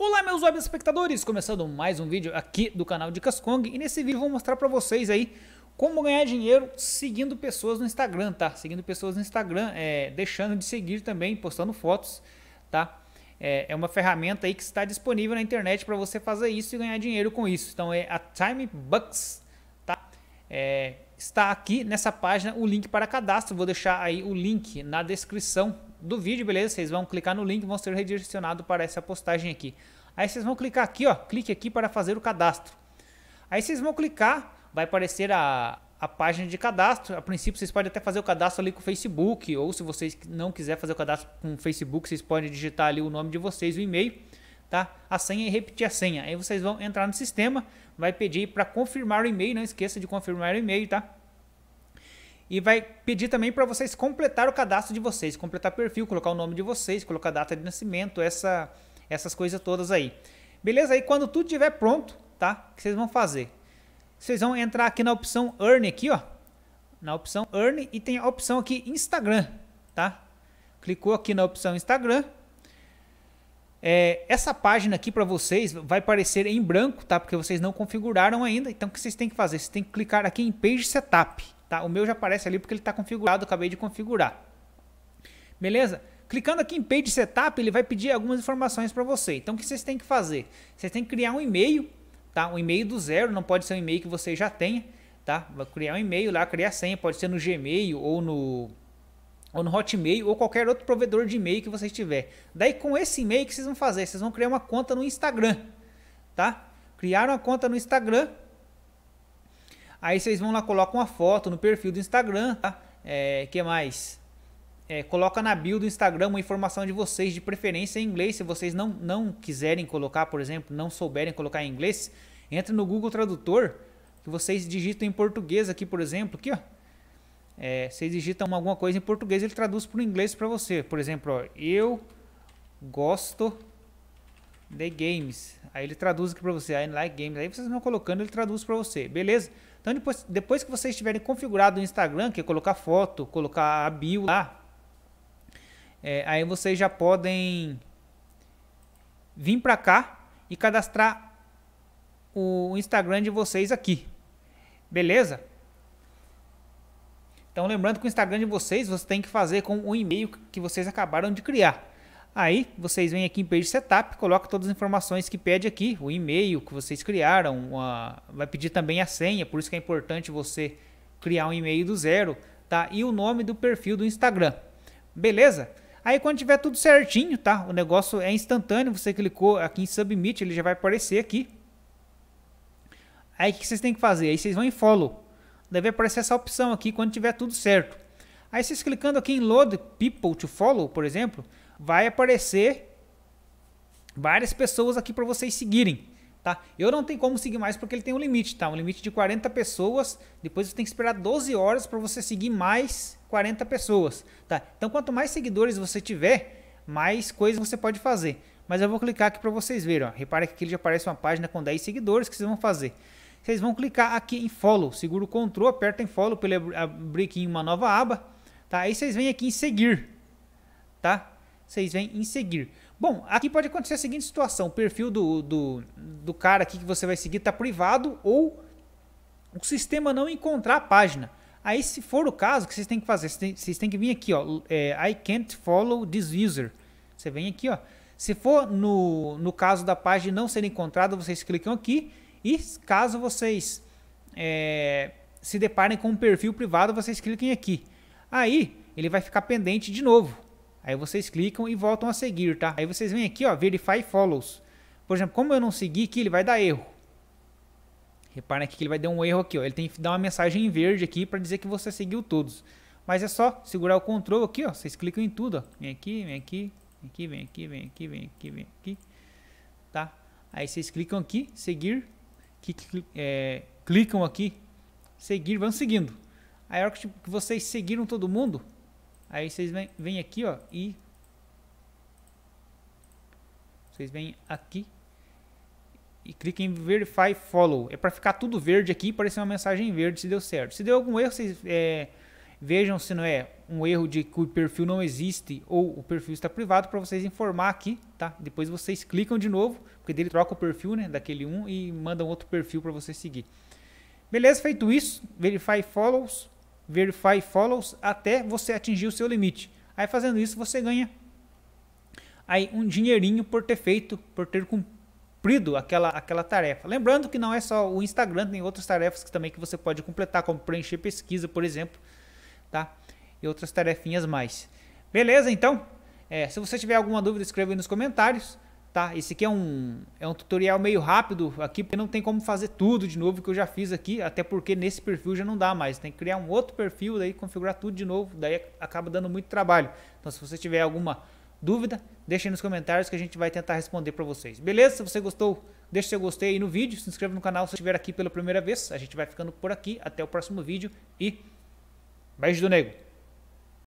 Olá meus web espectadores, começando mais um vídeo aqui do canal de Kong e nesse vídeo vou mostrar para vocês aí como ganhar dinheiro seguindo pessoas no Instagram, tá? Seguindo pessoas no Instagram, é, deixando de seguir também, postando fotos, tá? É, é uma ferramenta aí que está disponível na internet para você fazer isso e ganhar dinheiro com isso. Então é a Time Bucks, tá? É, está aqui nessa página o link para cadastro, vou deixar aí o link na descrição do vídeo, beleza? Vocês vão clicar no link, vão ser redirecionados para essa postagem aqui. Aí vocês vão clicar aqui, ó, clique aqui para fazer o cadastro. Aí vocês vão clicar, vai aparecer a, a página de cadastro. A princípio vocês podem até fazer o cadastro ali com o Facebook, ou se vocês não quiser fazer o cadastro com o Facebook, vocês podem digitar ali o nome de vocês, o e-mail, tá? A senha e repetir a senha. Aí vocês vão entrar no sistema, vai pedir para confirmar o e-mail, não esqueça de confirmar o e-mail, tá? E vai pedir também para vocês completar o cadastro de vocês, completar perfil, colocar o nome de vocês, colocar a data de nascimento, essa, essas coisas todas aí. Beleza? Aí quando tudo estiver pronto, tá? O que vocês vão fazer? Vocês vão entrar aqui na opção Earn aqui, ó. Na opção Earn e tem a opção aqui Instagram, tá? Clicou aqui na opção Instagram é, essa página aqui para vocês vai aparecer em branco, tá? Porque vocês não configuraram ainda. Então o que vocês têm que fazer? Vocês têm que clicar aqui em Page Setup, tá? O meu já aparece ali porque ele está configurado, acabei de configurar. Beleza? Clicando aqui em Page Setup, ele vai pedir algumas informações para você. Então o que vocês têm que fazer? Vocês têm que criar um e-mail, tá? Um e-mail do zero, não pode ser um e-mail que você já tenha, tá? Vai criar um e-mail lá, criar senha, pode ser no Gmail ou no ou no Hotmail ou qualquer outro provedor de e-mail que vocês tiver. Daí com esse e-mail que vocês vão fazer, vocês vão criar uma conta no Instagram, tá? Criar uma conta no Instagram. Aí vocês vão lá colocam uma foto no perfil do Instagram, tá? É, que mais? É, coloca na bio do Instagram uma informação de vocês, de preferência em inglês. Se vocês não, não quiserem colocar, por exemplo, não souberem colocar em inglês, entre no Google Tradutor, que vocês digitam em português aqui, por exemplo, aqui, ó é, você digita alguma coisa em português, ele traduz para o inglês para você. Por exemplo, ó, eu gosto de games. Aí ele traduz aqui para você, I like games. Aí vocês vão colocando, ele traduz para você, beleza? Então depois, depois que vocês tiverem configurado o Instagram, que é colocar foto, colocar a bio lá, é, aí vocês já podem vir para cá e cadastrar o Instagram de vocês aqui, beleza? Então, lembrando que o Instagram de vocês, você tem que fazer com o e-mail que vocês acabaram de criar. Aí, vocês vêm aqui em Page Setup, coloca todas as informações que pede aqui, o e-mail que vocês criaram, uma... vai pedir também a senha, por isso que é importante você criar um e-mail do zero, tá? E o nome do perfil do Instagram. Beleza? Aí quando tiver tudo certinho, tá? O negócio é instantâneo, você clicou aqui em Submit, ele já vai aparecer aqui. Aí o que vocês têm que fazer? Aí vocês vão em Follow deve aparecer essa opção aqui quando tiver tudo certo. Aí vocês clicando aqui em Load People to Follow, por exemplo, vai aparecer várias pessoas aqui para vocês seguirem. Tá? Eu não tenho como seguir mais porque ele tem um limite, tá? Um limite de 40 pessoas, depois você tem que esperar 12 horas para você seguir mais 40 pessoas, tá? Então quanto mais seguidores você tiver, mais coisas você pode fazer. Mas eu vou clicar aqui para vocês verem, ó. Repara que aqui já aparece uma página com 10 seguidores que vocês vão fazer vocês vão clicar aqui em follow, segura o control, aperta em follow para ele abrir aqui uma nova aba, tá? Aí vocês vêm aqui em seguir, tá? Vocês vêm em seguir. Bom, aqui pode acontecer a seguinte situação, o perfil do, do, do cara aqui que você vai seguir está privado ou o sistema não encontrar a página. Aí se for o caso, o que vocês têm que fazer? Vocês têm, têm que vir aqui, ó, é, I can't follow this user. Você vem aqui, ó. Se for no, no caso da página não ser encontrada, vocês clicam aqui e caso vocês é, se deparem com um perfil privado, vocês cliquem aqui. Aí ele vai ficar pendente de novo. Aí vocês clicam e voltam a seguir, tá? Aí vocês vêm aqui, ó, Verify Follows. Por exemplo, como eu não segui aqui, ele vai dar erro. Reparem aqui que ele vai dar um erro aqui, ó. Ele tem que dar uma mensagem em verde aqui para dizer que você seguiu todos. Mas é só segurar o control aqui, ó. Vocês clicam em tudo, ó. Vem aqui, vem aqui, vem aqui, vem aqui, vem aqui, vem aqui, vem aqui. Tá? Aí vocês clicam aqui, seguir, que é, clicam aqui, seguir, vão seguindo. Aí a hora que tipo, vocês seguiram todo mundo, aí vocês vêm, aqui ó, e vocês vêm aqui e cliquem em Verify Follow. É para ficar tudo verde aqui e uma mensagem verde se deu certo. Se deu algum erro, vocês é, Vejam se não é um erro de que o perfil não existe ou o perfil está privado para vocês informar aqui, tá? Depois vocês clicam de novo, porque dele troca o perfil, né, daquele um e manda um outro perfil para você seguir. Beleza, feito isso, verify follows, verify follows até você atingir o seu limite. Aí fazendo isso você ganha aí um dinheirinho por ter feito, por ter cumprido aquela, aquela tarefa. Lembrando que não é só o Instagram, tem outras tarefas que também que você pode completar, como preencher pesquisa, por exemplo tá? E outras tarefinhas mais. Beleza, então? É, se você tiver alguma dúvida, escreva aí nos comentários, tá? Esse aqui é um, é um tutorial meio rápido aqui, porque não tem como fazer tudo de novo que eu já fiz aqui, até porque nesse perfil já não dá mais. Tem que criar um outro perfil, daí configurar tudo de novo, daí acaba dando muito trabalho. Então, se você tiver alguma dúvida, deixe aí nos comentários que a gente vai tentar responder para vocês. Beleza? Se você gostou, deixe seu gostei aí no vídeo, se inscreva no canal se estiver aqui pela primeira vez. A gente vai ficando por aqui, até o próximo vídeo e Beijo do nego.